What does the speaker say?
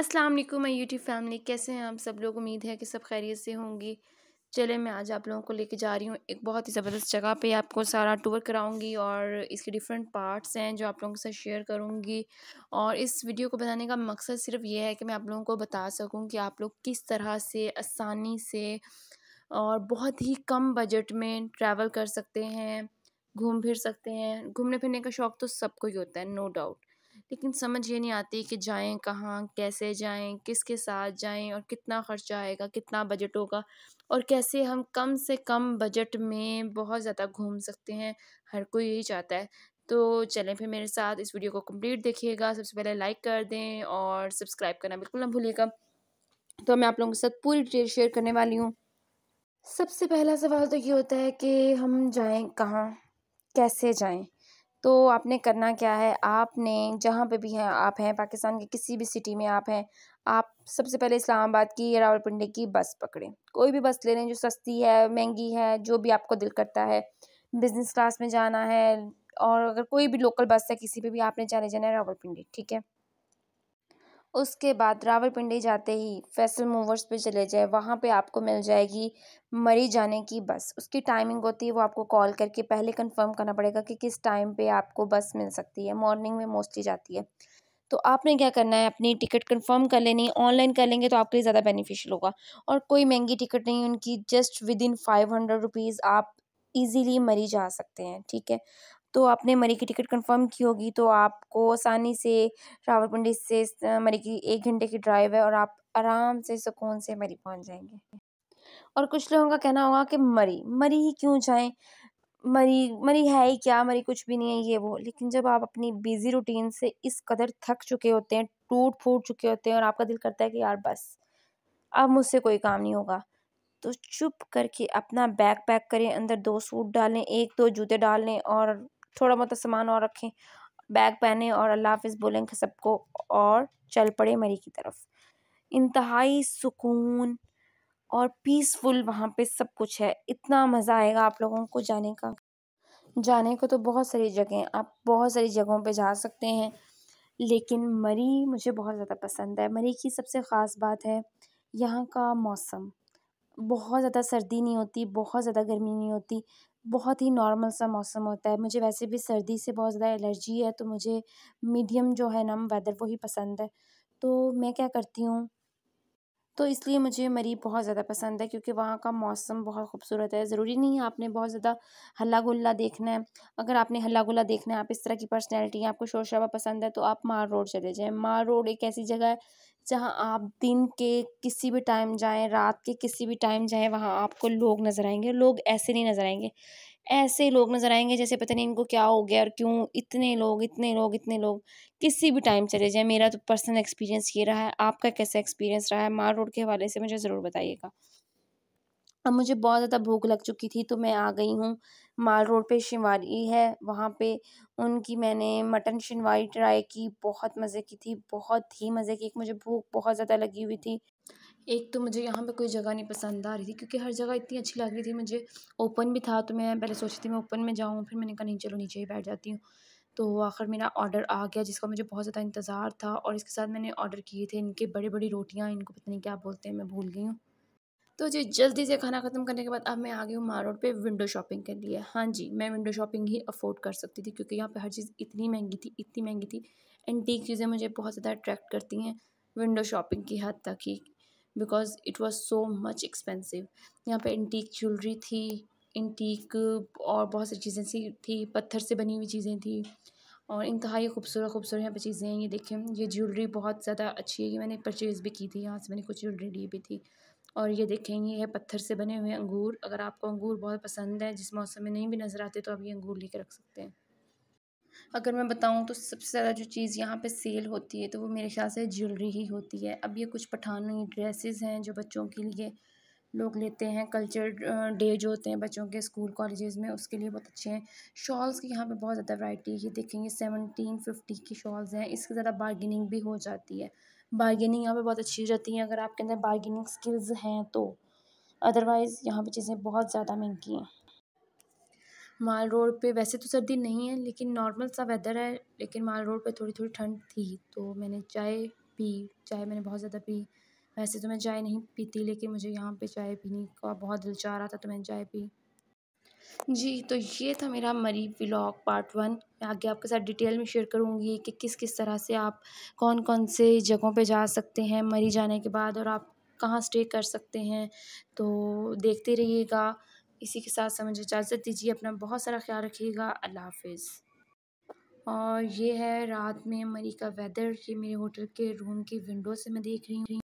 अस्सलाम वालेकुम my YouTube family कैसे हैं आप सब लोग उम्मीद है कि सब खैरियत से होंगी चले मैं आज आप लोगों को लेके जा रही हूँ एक बहुत ही ज़बरदस्त जगह पे आपको सारा टूर कराऊंगी और इसके डिफरेंट पार्ट्स हैं जो आप लोगों के साथ शेयर करूँगी और इस वीडियो को बनाने का मकसद सिर्फ ये है कि मैं आप लोगों को बता सकूँ कि आप लोग किस तरह से आसानी से और बहुत ही कम बजट में ट्रैवल कर सकते हैं घूम फिर सकते हैं घूमने फिरने का शौक़ तो सबको ही होता है नो डाउट लेकिन समझ ये नहीं आती कि जाएँ कहाँ कैसे जाएँ किसके साथ जाएँ और कितना खर्चा आएगा कितना बजट होगा और कैसे हम कम से कम बजट में बहुत ज़्यादा घूम सकते हैं हर कोई यही चाहता है तो चलें फिर मेरे साथ इस वीडियो को कंप्लीट देखिएगा सबसे पहले लाइक कर दें और सब्सक्राइब करना बिल्कुल ना भूलिएगा तो मैं आप लोगों के साथ पूरी डिटेल शेयर करने वाली हूँ सबसे पहला सवाल तो ये होता है कि हम जाएं कहाँ कैसे जाएं तो आपने करना क्या है आपने जहाँ पे भी हैं आप हैं पाकिस्तान के किसी भी सिटी में आप हैं आप सबसे पहले इस्लामाबाद की या रावलपिंडी की बस पकड़ें कोई भी बस ले लें जो सस्ती है महंगी है जो भी आपको दिल करता है बिज़नेस क्लास में जाना है और अगर कोई भी लोकल बस है किसी पर भी आपने चले जाना है रावलपिंडी ठीक है उसके बाद रावलपिंडी जाते ही फैसल मूवर्स पे चले जाए वहाँ पे आपको मिल जाएगी मरी जाने की बस उसकी टाइमिंग होती है वो आपको कॉल करके पहले कंफर्म करना पड़ेगा कि किस टाइम पे आपको बस मिल सकती है मॉर्निंग में मोस्टली जाती है तो आपने क्या करना है अपनी टिकट कंफर्म कर लेनी ऑनलाइन कर लेंगे तो आपके लिए ज़्यादा बेनिफिशियल होगा और कोई महंगी टिकट नहीं उनकी just within five hundred rupees आप ईज़िली मरी जा सकते हैं ठीक है तो आपने मरी की टिकट कंफर्म की होगी तो आपको आसानी से रावल पंडित से मरी की एक घंटे की ड्राइव है और आप आराम से सुकून से मरी पहुंच जाएंगे और कुछ लोगों का कहना होगा कि मरी मरी ही क्यों जाएं मरी मरी है ही क्या मरी कुछ भी नहीं है ये वो लेकिन जब आप अपनी बिज़ी रूटीन से इस कदर थक चुके होते हैं टूट फूट चुके होते हैं और आपका दिल करता है कि यार बस अब मुझसे कोई काम नहीं होगा तो चुप करके अपना बैग पैक करें अंदर दो सूट डालें एक दो जूते डालें और थोड़ा बहुत सामान और रखें बैग पहने और अल्लाह हाफिज़ बोलेंगे सबको और चल पड़े मरी की तरफ इंतहाई सुकून और पीसफुल वहाँ पे सब कुछ है इतना मज़ा आएगा आप लोगों को जाने का जाने को तो बहुत सारी जगह आप बहुत सारी जगहों पे जा सकते हैं लेकिन मरी मुझे बहुत ज़्यादा पसंद है मरी की सबसे ख़ास बात है यहाँ का मौसम बहुत ज़्यादा सर्दी नहीं होती बहुत ज़्यादा गर्मी नहीं होती बहुत ही नॉर्मल सा मौसम होता है मुझे वैसे भी सर्दी से बहुत ज़्यादा एलर्जी है तो मुझे मीडियम जो है नम वेदर वही पसंद है तो मैं क्या करती हूँ तो इसलिए मुझे मरी बहुत ज़्यादा पसंद है क्योंकि वहाँ का मौसम बहुत खूबसूरत है ज़रूरी नहीं है आपने बहुत ज़्यादा हल्ला गुल्ला देखना है अगर आपने हल्ला गुल्ला देखना है आप इस तरह की पर्सनैलिटी है आपको शोर शराबा पसंद है तो आप मार रोड चले जाएँ मार रोड एक ऐसी जगह है जहाँ आप दिन के किसी भी टाइम जाएँ रात के किसी भी टाइम जाएँ वहाँ आपको लोग नज़र आएंगे लोग ऐसे नहीं नज़र आएंगे ऐसे लोग नज़र आएंगे जैसे पता नहीं इनको क्या हो गया और क्यों इतने लोग इतने लोग इतने लोग किसी भी टाइम चले जाए मेरा तो पर्सनल एक्सपीरियंस ये रहा है आपका कैसा एक्सपीरियंस रहा है मार रोड के हवाले से मुझे ज़रूर बताइएगा अब मुझे बहुत ज़्यादा भूख लग चुकी थी तो मैं आ गई हूँ माल रोड पे शिनवारी है वहाँ पे उनकी मैंने मटन शिनवारी ट्राई की बहुत मज़े की थी बहुत ही मज़े की एक मुझे भूख बहुत ज़्यादा लगी हुई थी एक तो मुझे यहाँ पे कोई जगह नहीं पसंद आ रही थी क्योंकि हर जगह इतनी अच्छी लग रही थी मुझे ओपन भी था तो मैं पहले सोची थी मैं ओपन में जाऊँ फिर मैंने कहा नहीं चलो नीचे ही बैठ जाती हूँ तो आखिर मेरा ऑर्डर आ गया जिसका मुझे बहुत ज़्यादा इंतज़ार था और इसके साथ मैंने ऑर्डर किए थे इनके बड़ी बड़ी रोटियाँ इनको पता नहीं क्या बोलते हैं मैं भूल गई हूँ तो जी जल्दी से खाना ख़त्म करने के बाद अब मैं आ गई हूँ मार रोड पर विंडो शॉपिंग के लिए हाँ जी मैं विंडो शॉपिंग ही अफोर्ड कर सकती थी क्योंकि यहाँ पर हर चीज़ इतनी महंगी थी इतनी महंगी थी एंटीक चीज़ें मुझे बहुत ज़्यादा अट्रैक्ट करती हैं विंडो शॉपिंग की हद तक ही because it was so much expensive यहाँ पे एंटीक ज्वेलरी थी एंटीक और बहुत सारी चीज़ें सी थी पत्थर से बनी हुई चीज़ें थी और इंतहाई खूबसूरत खूबसूरत यहाँ पे चीज़ें हैं ये देखें ये ज्वेलरी बहुत ज़्यादा अच्छी है ये मैंने परचेज़ भी की थी यहाँ से मैंने कुछ ज्वेलरी ली भी थी और ये देखें ये है पत्थर से बने हुए अंगूर अगर आपको अंगूर बहुत पसंद है जिस मौसम में नहीं भी नज़र आते तो आप ये अंगूर ले रख सकते हैं अगर मैं बताऊँ तो सबसे ज़्यादा जो चीज़ यहाँ पे सेल होती है तो वो मेरे ख्याल से ज्वेलरी ही होती है अब ये कुछ पठानी ड्रेसेस हैं जो बच्चों के लिए लोग लेते हैं कल्चर डे जो होते हैं बच्चों के स्कूल कॉलेजेस में उसके लिए बहुत अच्छे हैं शॉल्स की यहाँ पे बहुत ज़्यादा वैरायटी ये देखेंगे सेवनटीन फिफ्टी की शॉल्स हैं इसकी ज़्यादा बार्गेनिंग भी हो जाती है बार्गेनिंग यहाँ पे बहुत अच्छी रहती है अगर आपके अंदर बार्गेनिंग स्किल्स हैं तो अदरवाइज़ यहाँ पर चीज़ें बहुत ज़्यादा महंगी हैं माल रोड पे वैसे तो सर्दी नहीं है लेकिन नॉर्मल सा वेदर है लेकिन माल रोड पे थोड़ी थोड़ी ठंड थी तो मैंने चाय पी चाय मैंने बहुत ज़्यादा पी वैसे तो मैं चाय नहीं पीती लेकिन मुझे यहाँ पे चाय पीने का बहुत दिल चाह रहा था तो मैंने चाय पी जी तो ये था मेरा मरी व्लॉग पार्ट वन मैं आगे आपके साथ डिटेल में शेयर करूँगी कि किस किस तरह से आप कौन कौन से जगहों पर जा सकते हैं मरी जाने के बाद और आप कहाँ स्टे कर सकते हैं तो देखते रहिएगा इसी के साथ समझ इजाज़त दीजिए अपना बहुत सारा ख्याल रखिएगा अल्लाह हाफिज़ और ये है रात में मरी का वेदर ये मेरे होटल के रूम की विंडो से मैं देख रही हूँ